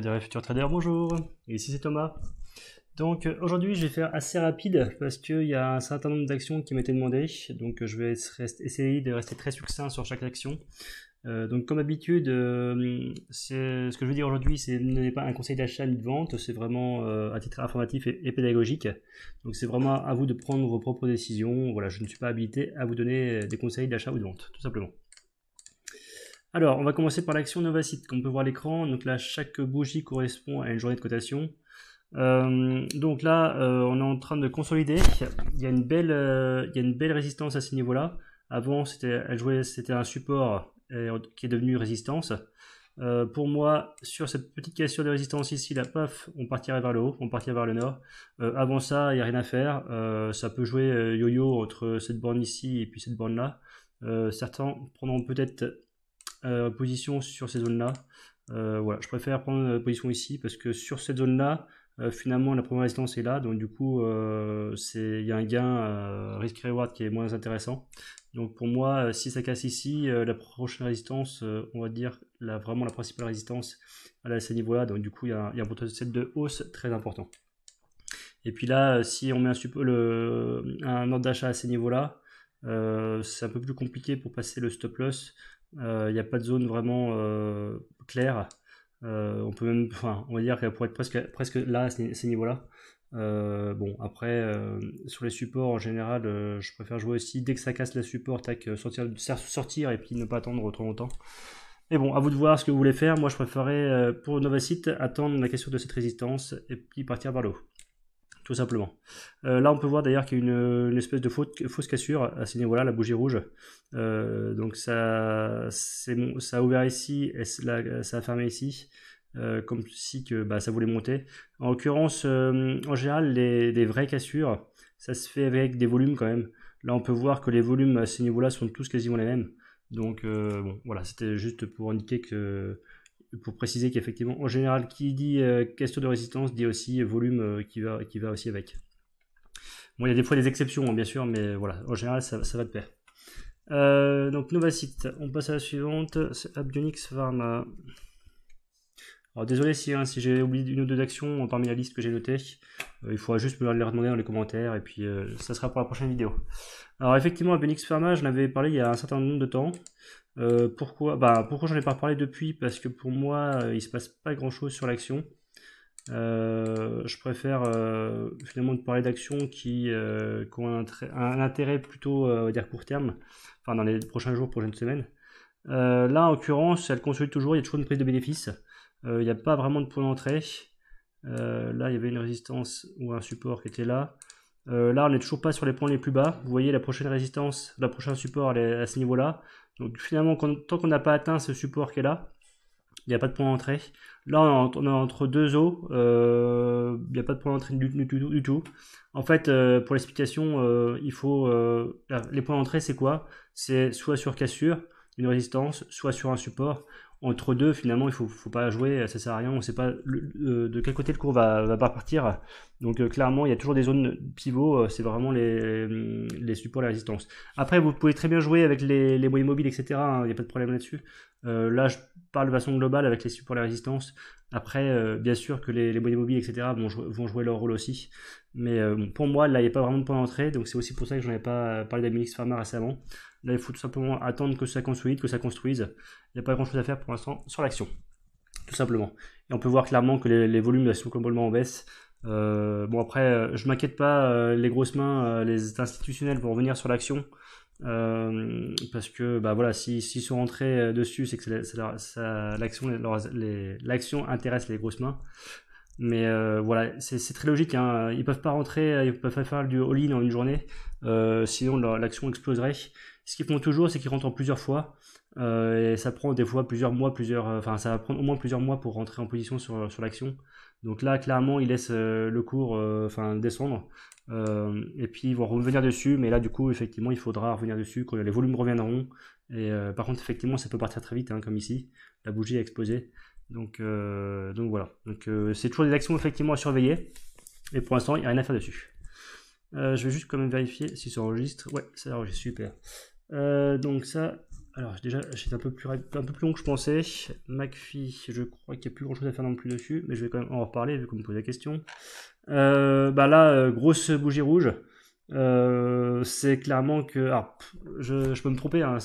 Trader et trader, bonjour, ici c'est Thomas. Donc euh, aujourd'hui je vais faire assez rapide parce qu'il y a un certain nombre d'actions qui m'étaient demandées, donc je vais essayer de rester très succinct sur chaque action. Euh, donc comme habitude, euh, ce que je veux dire aujourd'hui, c'est n'est pas un conseil d'achat ni de vente, c'est vraiment à titre informatif et, pédagogique. Donc c'est vraiment à vous de prendre vos propres décisions. Voilà, je ne suis pas habilité à vous donner des conseils d'achat ou de vente, tout simplement. Alors, on va commencer par l'action Novacite, qu'on peut voir à l'écran. Donc là, chaque bougie correspond à une journée de cotation. Euh, donc là, euh, on est en train de consolider. Il y a une belle, euh, il une belle résistance à ce niveau-là. Avant, c'était, un support qui est devenu résistance. pour moi, sur cette petite cassure de résistance ici, la paf, on partirait vers le haut, on partirait vers le nord. avant ça, il n'y a rien à faire. ça peut jouer yo-yo entre cette borne ici et puis cette borne là. certains prendront peut-être euh, position sur ces zones-là. Euh, voilà, je préfère prendre euh, position ici parce que sur cette zone-là, finalement la première résistance est là, donc du coup il y a un gain risk-reward qui est moins intéressant. Donc pour moi, si ça casse ici, la prochaine résistance, on va dire la, vraiment la principale résistance, à ce niveau-là. Donc du coup, il y, a, un, potentiel de hausse très important. Et puis là, si on met un, le, un ordre d'achat à ces niveaux-là, c'est un peu plus compliqué pour passer le stop loss. Il euh, n'y a pas de zone vraiment euh, claire. Euh, on peut même, enfin, on va dire qu'elle pourrait être presque, presque là à ces niveaux-là. bon, après, sur les supports, en général, je préfère jouer aussi dès que ça casse la support, tac, sortir, sortir et puis ne pas attendre trop longtemps. Et bon, à vous de voir ce que vous voulez faire. Moi, je préférais, pour Novacite, attendre la question de cette résistance et puis partir par le haut tout simplement. Euh, là, on peut voir d'ailleurs qu'il y a une, espèce de fausse cassure à ce niveau-là, la bougie rouge. Euh, donc ça, ça a ouvert ici, et ça a fermé ici, euh, comme si que bah, ça voulait monter. En l'occurrence, en général, les, vraies cassures, ça se fait avec des volumes quand même. Là, on peut voir que les volumes à ce niveau-là sont tous quasiment les mêmes. Donc voilà, c'était juste pour indiquer que pour préciser qu'effectivement, en général, qui dit question euh, de résistance dit aussi volume euh, qui, va, qui va aussi avec. Bon, il y a des fois des exceptions, hein, bien sûr, mais voilà, en général, ça, va de pair. Euh, donc, Novacite, on passe à la suivante, c'est Pharma. Alors désolé hein, si, j'ai oublié une ou deux actions parmi la liste que j'ai notée, euh, il faudra juste me les redemander dans les commentaires et puis euh, ça sera pour la prochaine vidéo. Alors effectivement, Benix Pharma, je l'avais parlé il y a un certain nombre de temps. Euh, pourquoi bah, pourquoi j'en ai pas parlé depuis Parce que pour moi, il se passe pas grand chose sur l'action. je préfère finalement de parler d'actions qui, ont un, intérêt plutôt dire court terme, enfin dans les prochains jours, prochaines semaines. là en l'occurrence, elle consolide toujours, il y a toujours une prise de bénéfices euh, il n'y a pas vraiment de point d'entrée. Euh, là, il y avait une résistance ou un support qui était là. Euh, là, on n'est toujours pas sur les points les plus bas. Vous voyez, la prochaine résistance, la prochaine support, elle est à ce niveau-là. Donc finalement, tant qu'on n'a pas atteint ce support qui est là, il n'y a pas de point d'entrée. Là, on est entre deux eaux, il n'y a pas de point d'entrée du, tout. En fait, pour l'explication, il faut les points d'entrée, c'est quoi C'est soit sur cassure, une résistance, soit sur un support entre deux, finalement, il faut, faut pas jouer, ça sert à rien, on ne sait pas de quel côté le cours va, pas partir. Donc euh, clairement, il y a toujours des zones pivots, euh, c'est vraiment les, mm, supports et la résistance. Après, vous pouvez très bien jouer avec les, moyens mobiles, etc. Hein, il n'y a pas de problème là-dessus. Euh, là, je parle de façon globale avec les supports et la résistance. Après, bien sûr que les, moyens mobiles, etc. Vont, jouer leur rôle aussi. Mais pour moi, là, il n'y a pas vraiment de point d'entrée, donc c'est aussi pour ça que n'en ai pas parlé d'Amilix Pharma récemment. Là, il faut tout simplement attendre que ça que ça construise. Il n'y a pas grand-chose à faire pour l'instant sur l'action, tout simplement. Et on peut voir clairement que les, volumes sont complètement en baisse. Euh, bon, après, euh, je m'inquiète pas, euh, les grosses mains, les institutionnels vont revenir sur l'action. parce que bah voilà, s'ils sont rentrés dessus, c'est que l'action intéresse les grosses mains. Mais euh, voilà, c'est très logique. Hein. Ils peuvent pas rentrer, euh, ils peuvent pas faire du all-in en une journée, euh, sinon l'action exploserait. Ce qu'ils font toujours, c'est qu'ils rentrent en plusieurs fois. et ça prend des fois plusieurs mois, plusieurs, enfin ça va prendre au moins plusieurs mois pour rentrer en position sur, sur l'action. Donc là, clairement, ils laissent le cours descendre. et puis ils vont revenir dessus, mais là du coup, effectivement, il faudra revenir dessus quand les volumes reviendront. Et par contre, effectivement, ça peut partir très vite, hein, comme ici, la bougie a explosé. Donc, euh, donc voilà. Donc euh, c'est toujours des actions effectivement à surveiller. Et pour l'instant, il n'y a rien à faire dessus. Euh, je vais juste quand même vérifier si ça enregistre. Ouais, ça enregistre, super. donc ça, alors déjà, j'étais un peu plus un peu plus long que je pensais. McPhee, je crois qu'il n'y a plus grand chose à faire non plus dessus, mais je vais quand même en reparler vu qu'on me pose la question. bah là, grosse bougie rouge. c'est clairement que. je, peux me tromper, hein,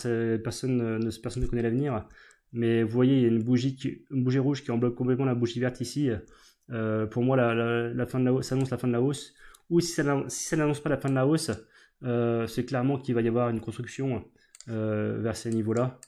personne, personne ne connaît l'avenir mais vous voyez, il y a une bougie, rouge qui en bloque complètement la bougie verte ici. Euh, pour moi, la, fin de la, ça annonce la fin de la hausse. Ou si ça, n'annonce pas la fin de la hausse, euh, c'est clairement qu'il va y avoir une construction euh, vers ces niveaux-là.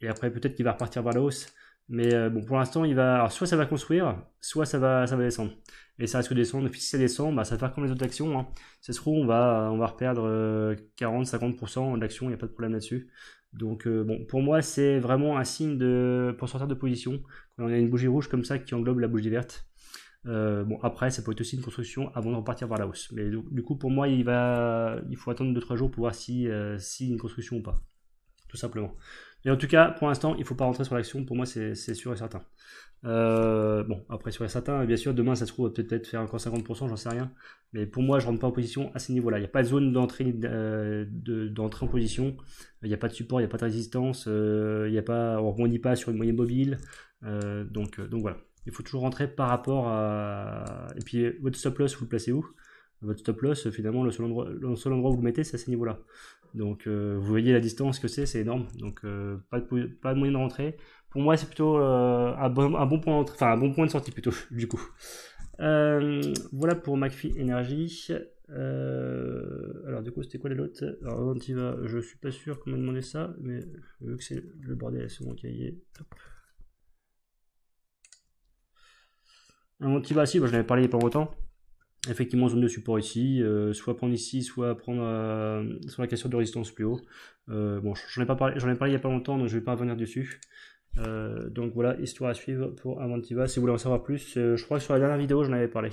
Et après, peut-être qu'il va repartir vers la hausse. Mais bon, pour l'instant, il va, soit ça va construire, soit ça va, ça va descendre. Et ça reste de descendre. Et puis si ça descend, bah, ça va faire comme les autres actions. Hein. Ça se trouve, on va, on va reperdre 40-50% d'actions, il n'y a pas de problème là-dessus. Donc euh, bon, pour moi, c'est vraiment un signe de, pour sortir de position. Quand on a une bougie rouge comme ça qui englobe la bougie verte. Euh, bon, après, ça peut être aussi une construction avant de repartir vers la hausse. Mais du, coup, pour moi, il, va, il faut attendre 2-3 jours pour voir si, euh, si une construction ou pas simplement. Et en tout cas, pour l'instant, il faut pas rentrer sur l'action. Pour moi, c'est sûr et certain. Euh, bon, après, sûr et certain, bien sûr, demain, ça se trouve, peut-être faire encore 50%, j'en sais rien. Mais pour moi, je rentre pas en position à ces niveaux-là. Il n'y a pas de zone d'entrée euh, en position. Il n'y a pas de support, il n'y a pas de résistance. Euh, il y a pas, on ne rebondit pas sur une moyenne mobile. donc, donc voilà. Il faut toujours rentrer par rapport à. Et puis, votre stop loss, vous le placez où votre stop loss, finalement, le seul endroit, le seul endroit où vous mettez, c'est à ces niveau là Donc, euh, vous voyez la distance que c'est, c'est énorme. Donc, euh, pas, de, pas moyen de rentrer. Pour moi, c'est plutôt euh, un, bon, un, bon, point enfin, un bon point de sortie, plutôt, du coup. voilà pour McPhee Energy. alors, du coup, c'était quoi les lotes Alors, on Je suis pas sûr qu'on m'a demandé ça, mais vu que c'est le bordel, c'est mon cahier. Un Antiva, si, bah, je n'avais parlé il n'y a pas longtemps effectivement zone de support ici, euh, soit prendre ici, soit prendre euh, sur la question de résistance plus haut. Euh, bon, j'en ai pas parlé, j'en parlé il y a pas longtemps, donc je vais pas revenir dessus. donc voilà, histoire à suivre pour Avantiva. Si vous voulez en savoir plus, je crois que sur la dernière vidéo j'en avais parlé.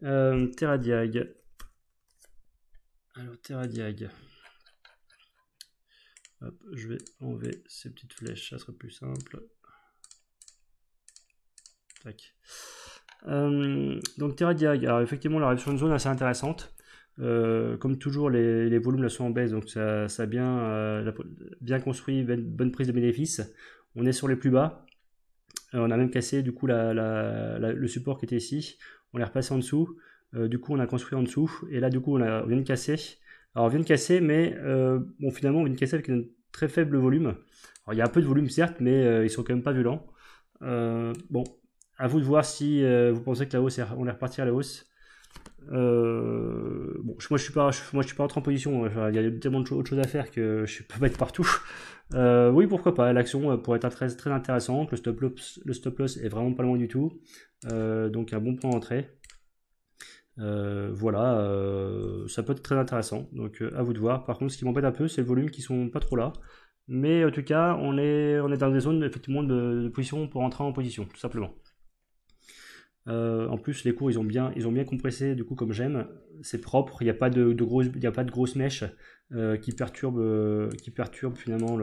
Terra Diag. Alors Terra je vais enlever ces petites flèches, ça sera plus simple. Tac. Euh, donc Terra Diag, effectivement, la réduction de zone assez intéressante. Euh, comme toujours, les, volumes là sont en baisse, donc ça, a bien, euh, bien construit, ben, bonne prise de bénéfice. On est sur les plus bas. on a même cassé du coup le support qui était ici. On l'a repassé en dessous. du coup, on a construit en dessous. Et là, du coup, on, a, vient de casser. Alors, on vient de casser, mais bon, finalement, on vient de casser avec un très faible volume. il y a un peu de volume, certes, mais ils sont quand même pas violents. bon, à vous de voir si euh, vous pensez que la hausse, est, on est reparti à la hausse. Euh, bon, moi je suis pas, moi je suis pas en position. Hein. il y a tellement de choses à faire que je peux pas être partout. Euh, oui, pourquoi pas. L'action pourrait être très, intéressante. Le stop loss, le stop loss est vraiment pas loin du tout. donc un bon point d'entrée. voilà, ça peut être très intéressant. Donc à vous de voir. Par contre, ce qui m'embête un peu, c'est le volume qui sont pas trop là. Mais en tout cas, on est, on est dans des zones effectivement de, de position pour entrer en position, tout simplement. Euh, en plus, les cours, ils ont bien, ils ont bien compressé, du coup, comme j'aime. C'est propre, il n'y a, pas de, grosse mèche a pas de mèches euh, qui, perturbe euh, qui finalement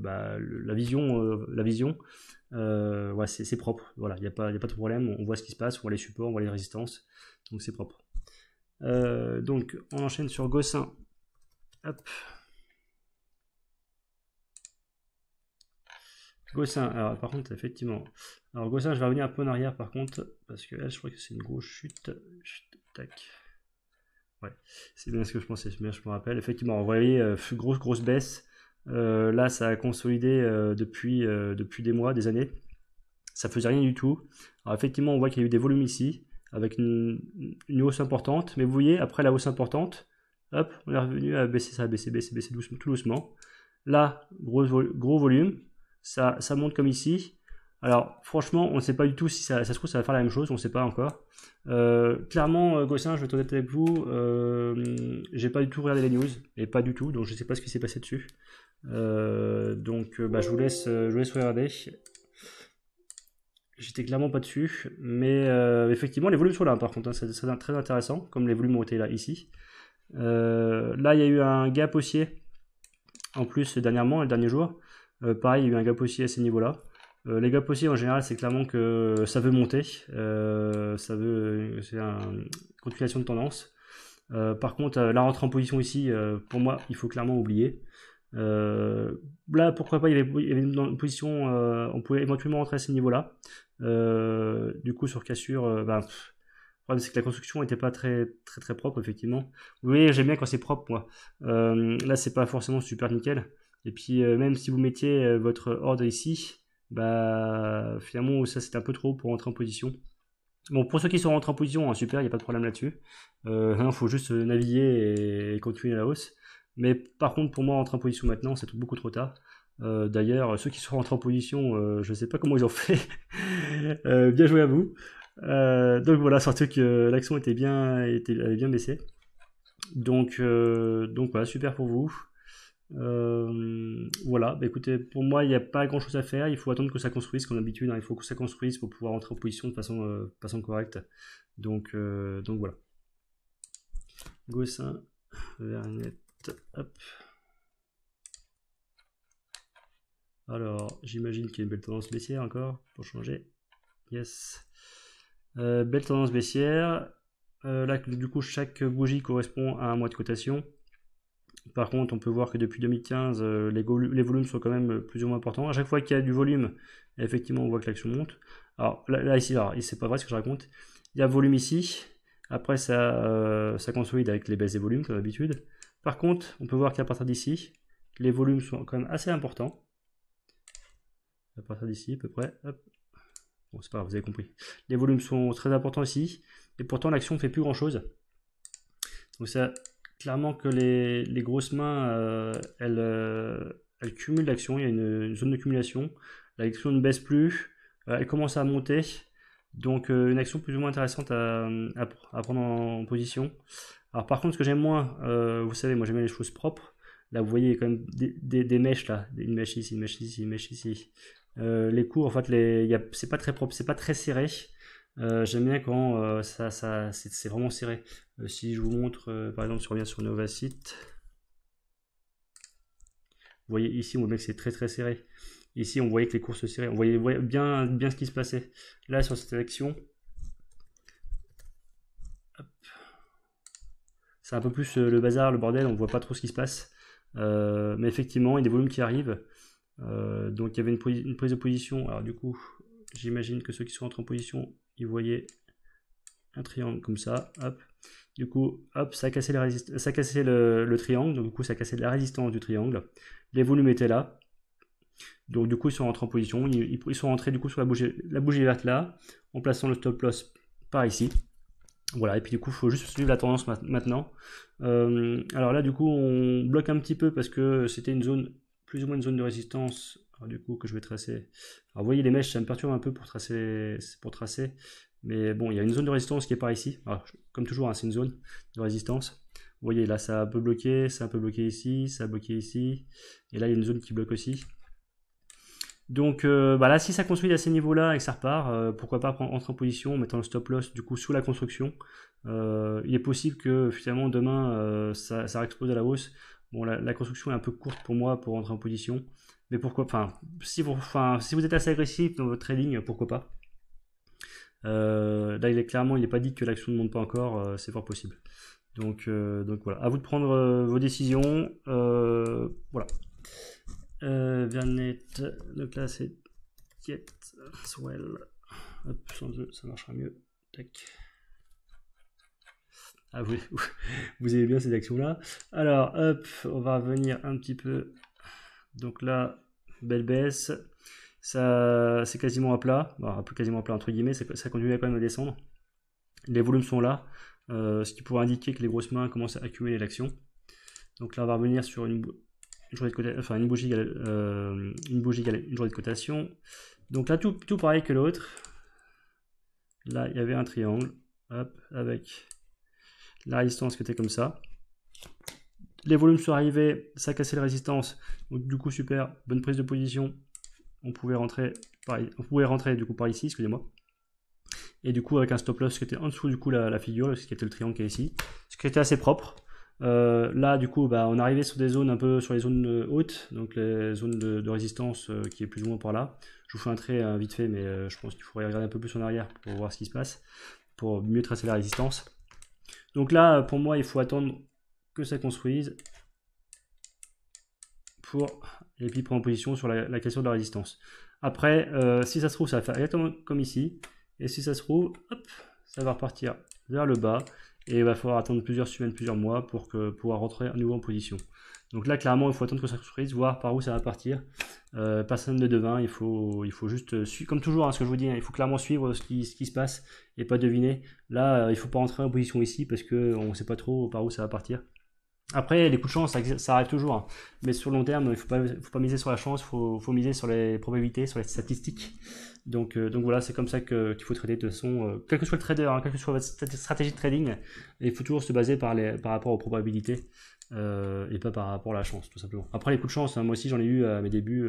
bah, la vision. la vision. c'est propre, voilà, il n'y a, pas, a pas de problème. On voit ce qui se passe, on voit les supports, on voit les résistances. Donc, c'est propre. donc, on enchaîne sur Gossin. Gossin, alors par contre, effectivement. Alors Gossin, je vais revenir un peu en arrière par contre, parce que là je crois que c'est une grosse chute. tac. Ouais, c'est bien ce que je pensais, je me rappelle. Effectivement, vous voyez, euh, grosse, grosse baisse. Euh, là, ça a consolidé euh, depuis, depuis des mois, des années. Ça faisait rien du tout. Alors effectivement, on voit qu'il y a eu des volumes ici, avec une, hausse importante. Mais vous voyez, après la hausse importante, hop, on est revenu à baisser, ça baisser, baisser, baisser tout doucement. Là, gros, gros volume, ça, monte comme ici. Alors franchement, on ne sait pas du tout si ça, se trouve ça va faire la même chose, on ne sait pas encore. Euh, clairement, euh, Gossin, je vais être honnête avec vous, euh, j'ai pas du tout regardé les news, et pas du tout, donc je ne sais pas ce qui s'est passé dessus. Euh, donc bah, je, vous laisse, je vous laisse regarder. J'étais clairement pas dessus, mais effectivement les volumes sont là par contre, c'est hein, très intéressant, comme les volumes ont été là ici. là il y a eu un gap haussier en plus dernièrement, le dernier jour. Euh, pareil, il y a eu un gap aussi à ces niveaux-là. Euh, les gaps aussi en général, c'est clairement que ça veut monter, euh, ça veut, c'est une continuation de tendance. par contre, la rentrée en position ici, pour moi, il faut clairement oublier. là, pourquoi pas, il y avait, une position, on pouvait éventuellement rentrer à ces niveaux-là. du coup, sur cassure, ben, le problème, c'est que la construction n'était pas très, très, très propre, effectivement. Oui, j'aime bien quand c'est propre, moi. là, c'est pas forcément super nickel. Et puis euh, même si vous mettiez euh, votre ordre ici, bah finalement ça c'est un peu trop pour rentrer en position. Bon, pour ceux qui sont rentrés en position, hein, super, il n'y a pas de problème là-dessus. Euh, il hein, faut juste naviguer et continuer la hausse. Mais par contre, pour moi, rentrer en position maintenant, c'est beaucoup trop tard. D'ailleurs, ceux qui sont rentrés en position, je ne sais pas comment ils ont fait. bien joué à vous. donc voilà, surtout que l'action était bien, bien baissé donc voilà, super pour vous. Euh, voilà, bah, écoutez, pour moi, il n'y a pas grand chose à faire. Il faut attendre que ça construise, comme d'habitude. Hein. Il faut que ça construise pour pouvoir entrer en position de façon, euh, correcte. Donc, euh, donc voilà. Gossin, Vernette, hop. Alors, j'imagine qu'il y a une belle tendance baissière encore pour changer. Yes. belle tendance baissière. là, du coup, chaque bougie correspond à un mois de cotation. Par contre, on peut voir que depuis 2015, euh, les, volumes sont quand même euh, plus ou moins importants. À chaque fois qu'il y a du volume, effectivement, on voit que l'action monte. Alors là, là ici, c'est pas vrai ce que je raconte. Il y a volume ici. Après, ça, euh, ça consolide avec les baisses des volumes, comme d'habitude. Par contre, on peut voir qu'à partir d'ici, les volumes sont quand même assez importants. À partir d'ici, à peu près. Hop. Bon, c'est pas grave, vous avez compris. Les volumes sont très importants ici. Et pourtant, l'action ne fait plus grand-chose. Donc ça, clairement que les, grosses mains, euh, euh, elles, cumulent l'action. Il y a une, zone d'accumulation. L'action ne baisse plus. Euh, elle commence à monter. Donc, une action plus ou moins intéressante à, prendre en position. Alors, par contre, ce que j'aime moins, vous savez, moi j'aime les choses propres. Là, vous voyez, quand même des, mèches là. Une mèche ici, une mèche ici, une mèche ici. les cours, en fait, c'est pas très propre, c'est pas très serré. j'aime bien quand ça c'est vraiment serré. Euh, si je vous montre, euh, par exemple, si on revient sur Novacite, vous voyez ici, on voit bien que c'est très très serré. Ici, on voyait que les courses se serraient. On voyait bien, bien ce qui se passait. Là, sur cette action, c'est un peu plus euh, le bazar, le bordel. On voit pas trop ce qui se passe. mais effectivement, il y a des volumes qui arrivent. donc, il y avait une, prise de position. Alors, du coup, j'imagine que ceux qui sont rentrés en position, ils voyaient un triangle comme ça. Hop. Du coup, hop, ça a cassé, ça le, triangle, donc du coup, ça a cassé la résistance du triangle. Les volumes étaient là. Donc du coup, ils sont rentrés en position. Ils, sont rentrés du coup sur la bougie, la bougie verte là, en plaçant le stop loss par ici. Voilà, et puis du coup, il faut juste suivre la tendance maintenant. Euh, alors là, du coup, on bloque un petit peu parce que c'était une zone, plus ou moins une zone de résistance, du coup, que je vais tracer. Alors, vous voyez, les mèches, ça me perturbe un peu pour tracer, pour tracer mais bon, il y a une zone de résistance qui est par ici. Ah, comme toujours, hein, c'est une zone de résistance. Vous voyez, là, ça peut bloquer, ça a un peu bloqué ici, ça a bloqué ici. Et là, il y a une zone qui bloque aussi. Donc euh, bah là, si ça construit à ces niveaux-là et que ça repart, euh, pourquoi pas prendre, entrer en position en mettant le stop loss du coup sous la construction. Euh, il est possible que finalement demain ça, ça à la hausse. Bon, la, construction est un peu courte pour moi pour entrer en position. Mais pourquoi, enfin, si vous êtes assez agressif dans votre trading, pourquoi pas. Euh, là, il est clairement, il n'est pas dit que l'action ne monte pas encore, euh, c'est fort possible. Donc, euh, donc voilà, à vous de prendre vos décisions. voilà. Euh, Vernet, donc là c'est Get Swell. ça marchera mieux. Tac. Ah, vous, vous aimez bien ces actions-là. Alors, hop, on va revenir un petit peu. Donc là, belle baisse ça c'est quasiment à plat, bah, quasiment à plat entre guillemets, ça continue quand même à descendre. Les volumes sont là, euh, ce qui pourrait indiquer que les grosses mains commencent à accumuler l'action. Donc là on va revenir sur une, enfin, une, bougie, euh, une, bougie, une journée de cotation. Donc là tout, pareil que l'autre. Là il y avait un triangle, avec la résistance qui était comme ça. Les volumes sont arrivés, ça cassait la résistance, donc du coup super, bonne prise de position, on pouvait rentrer par, on pouvait rentrer du coup par ici, excusez-moi. Et du coup avec un stop loss qui était en dessous du coup la, figure, ce qui était le triangle qui est ici, ce qui était assez propre. Euh, là du coup bah, on arrivait sur des zones un peu sur les zones euh, hautes, donc les zones de, résistance euh, qui est plus ou moins par là. Je vous fais un trait hein, vite fait mais je pense qu'il faudrait regarder un peu plus en arrière pour voir ce qui se passe, pour mieux tracer la résistance. Donc là pour moi il faut attendre que ça construise pour et puis prendre position sur la, question de la résistance. Après, euh, si ça se trouve, ça va faire exactement comme ici, et si ça se trouve, hop, ça va repartir vers le bas, et il va falloir attendre plusieurs semaines, plusieurs mois pour que, pouvoir rentrer à nouveau en position. Donc là, clairement, il faut attendre que ça se voir par où ça va partir. Euh, personne ne devin, il faut, il faut juste suivre, comme toujours, hein, ce que je vous dis, hein, il faut clairement suivre ce qui, se passe et pas deviner. Là, euh, il ne faut pas rentrer en position ici parce qu'on ne sait pas trop par où ça va partir. Après, les coups de chance, ça, arrive toujours. Hein. Mais sur le long terme, il ne faut pas, miser sur la chance, il faut, miser sur les probabilités, sur les statistiques. Donc, euh, voilà, c'est comme ça qu'il faut trader de toute façon, euh, quel que soit le trader, hein, quelle que soit votre stratégie de trading, il faut toujours se baser par, rapport aux probabilités euh, et pas par rapport à la chance, tout simplement. Après les coups de chance, hein, moi aussi j'en ai eu à mes débuts,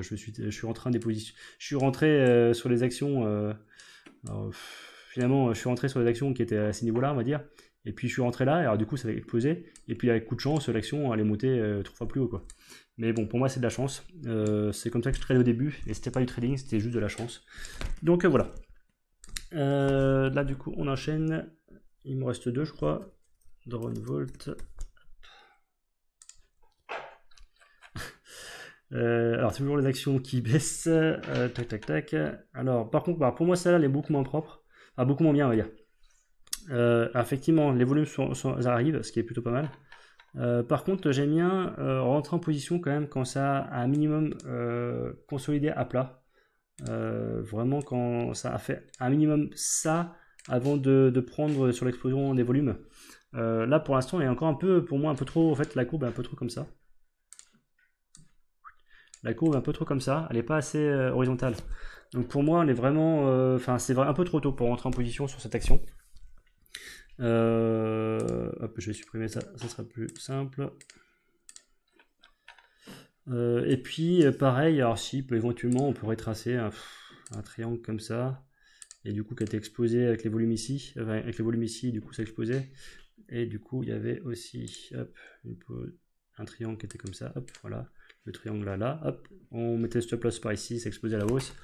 je, suis, je suis rentré déposition. Je suis rentré sur les actions, finalement je suis rentré sur les actions qui étaient à ces niveaux-là, on va dire, et puis je suis rentré là, alors du coup ça avait explosé. Et puis avec coup de chance, l'action allait monter euh, trois fois plus haut. Quoi. Mais bon, pour moi c'est de la chance. Euh, c'est comme ça que je trade au début. Et c'était pas du trading, c'était juste de la chance. Donc euh, voilà. là du coup on enchaîne. Il me reste deux je crois. Drone Volt. alors toujours les actions qui baissent. tac tac tac. Alors par contre, bah, pour moi celle-là elle est beaucoup moins propre. Enfin beaucoup moins bien on va dire. Euh, effectivement, les volumes sont, arrivent, ce qui est plutôt pas mal. Euh, par contre, j'aime bien euh, rentrer en position quand même quand ça a un minimum consolidé à plat. vraiment quand ça a fait un minimum ça avant de, prendre sur l'explosion des volumes. là pour l'instant, est encore un peu, pour moi, un peu trop. En fait, la courbe est un peu trop comme ça. La courbe est un peu trop comme ça. Elle n'est pas assez horizontale. Donc pour moi, on est vraiment, enfin, c'est un peu trop tôt pour rentrer en position sur cette action. Euh, hop, je vais supprimer ça, ça sera plus simple. Euh, et puis, euh, pareil, alors si, bah, éventuellement, on pourrait tracer un, triangle comme ça. Et du coup, qui a été avec les volumes ici. avec les volumes ici, du coup, ça exposait. Et du coup, il y avait aussi hop, un triangle qui était comme ça. Hop, voilà. Le triangle là, là. Hop, on mettait stop loss par ici, ça explosait à la hausse.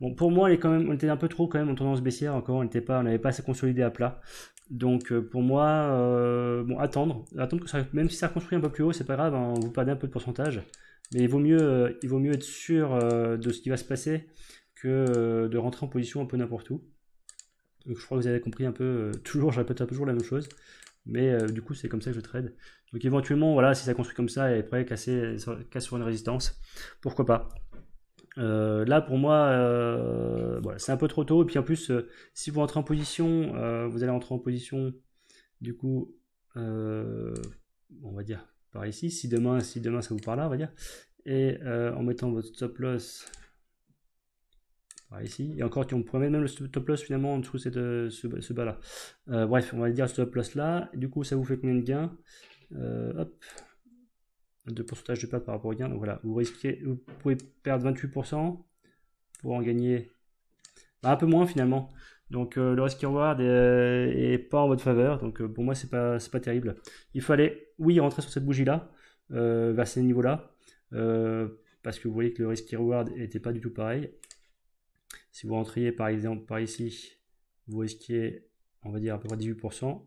Bon, pour moi, elle est quand même, on était un peu trop quand même en tendance baissière encore. n'était pas, on n'avait pas assez consolidé à plat. Donc euh, pour moi, euh, bon, attendre, attendre que ça, même si ça construit un peu plus haut, c'est pas grave, on hein, vous perdez un peu de pourcentage, mais il vaut mieux, euh, il vaut mieux être sûr de ce qui va se passer que de rentrer en position un peu n'importe où. Donc je crois que vous avez compris un peu, toujours, je répète toujours la même chose, mais du coup c'est comme ça que je trade. Donc éventuellement, voilà, si ça construit comme ça et après casser, casse sur une résistance, pourquoi pas. Euh, là, pour moi, euh, c'est un peu trop tôt. Et puis en plus, euh, si vous entrez en position, vous allez entrer en position, du coup, on va dire par ici. Si demain, si demain ça vous parle on va dire. Et en mettant votre stop loss par ici. Et encore, on pourrait même le stop loss finalement en dessous de ce, ce bas là. bref, on va dire stop loss là. Du coup, ça vous fait combien de gains Hop, de pourcentage de perte par rapport au gain. Donc voilà, vous risquez, vous pouvez perdre 28% pour en gagner bah, un peu moins finalement. Donc euh, le risk reward euh, est, pas en votre faveur. Donc euh, pour moi c'est pas pas terrible. Il fallait oui rentrer sur cette bougie là vers ces niveaux là parce que vous voyez que le risk reward était pas du tout pareil. Si vous rentriez par exemple par ici, vous risquiez on va dire à peu près 18%,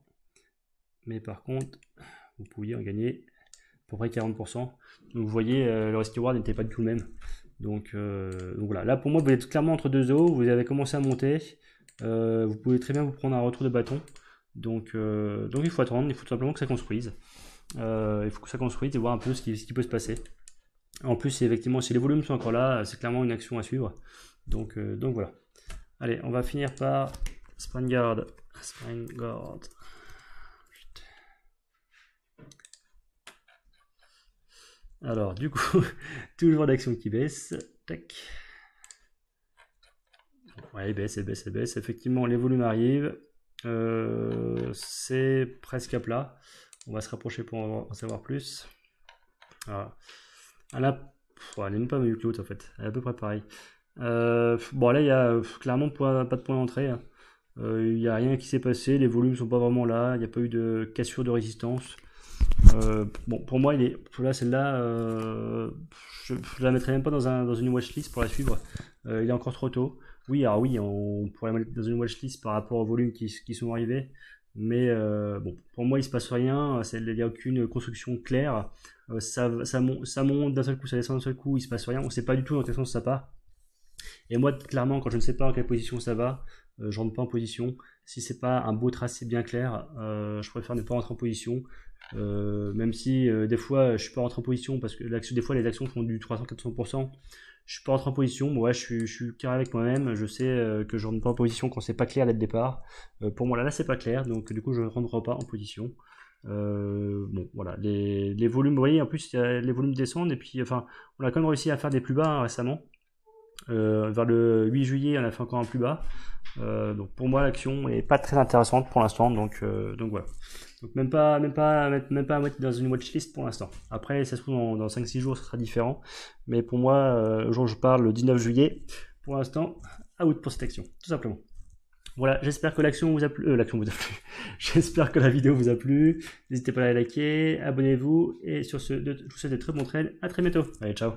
mais par contre vous pouviez en gagner peu près 40%. Donc vous voyez, euh, le risk reward n'était pas du tout le même. Donc, euh, donc, voilà, là pour moi vous êtes clairement entre deux eaux, vous avez commencé à monter, euh, vous pouvez très bien vous prendre un retour de bâton. Donc, donc il faut attendre, il faut tout simplement que ça construise. il faut que ça construise et voir un peu ce qui, peut se passer. En plus, effectivement, si les volumes sont encore là, c'est clairement une action à suivre. Donc, donc voilà. Allez, on va finir par Spring Guard. Alors, du coup, toujours l'action qui baisse. Tac. Ouais, elle baisse, elle baisse, elle baisse. Effectivement, les volumes arrivent. Euh, c'est presque à plat. On va se rapprocher pour en savoir plus. Voilà. elle n'est même pas mieux que l'autre en fait. Elle est à peu près pareil. Euh, bon, là, il y a clairement pas, de point d'entrée. Hein. Euh, il n'y a rien qui s'est passé. Les volumes sont pas vraiment là. Il n'y a pas eu de cassure de résistance. Euh, bon, pour moi, il est, là, celle-là, euh, je, ne la mettrai même pas dans, un, dans une watchlist pour la suivre. Euh, il est encore trop tôt. Oui, alors oui, on pourrait mettre dans une watchlist par rapport aux volumes qui, qui sont arrivés. Mais bon, pour moi, il se passe rien. Il n'y a aucune construction claire. ça, ça, monte d'un seul coup, ça descend d'un seul coup. Il se passe rien. On ne sait pas du tout dans quel sens ça part. Et moi, clairement, quand je ne sais pas en quelle position ça va, je rentre pas en position si c'est pas un beau tracé bien clair, euh, je préfère ne pas rentrer en position. Euh, même si euh, des fois je ne suis pas rentré en position parce que des fois les actions font du 300-400%, je ne suis pas rentré en position. Bon, je suis, carré avec moi-même. Je sais que je ne rentre pas en position quand c'est pas clair dès le départ. pour moi là, là c'est pas clair, donc du coup je ne rentre pas en position. bon voilà, les, volumes, vous voyez en plus les volumes descendent et puis enfin on a quand même réussi à faire des plus bas hein, récemment. Euh, vers le 8 juillet, on a fait encore un plus bas. Euh, donc pour moi, l'action est pas très intéressante pour l'instant. Donc, euh, donc voilà. Donc même pas, même pas, même pas dans une watchlist pour l'instant. Après, ça se trouve dans, 5-6 jours, ce sera différent. Mais pour moi, le jour je parle, le 19 juillet, pour l'instant, out pour cette action, tout simplement. Voilà, j'espère que l'action vous a plu. l'action j'espère que la vidéo vous a plu. N'hésitez pas à liker, abonnez-vous. Et sur ce, je vous souhaite de très bons trades. À très bientôt. Allez, ciao.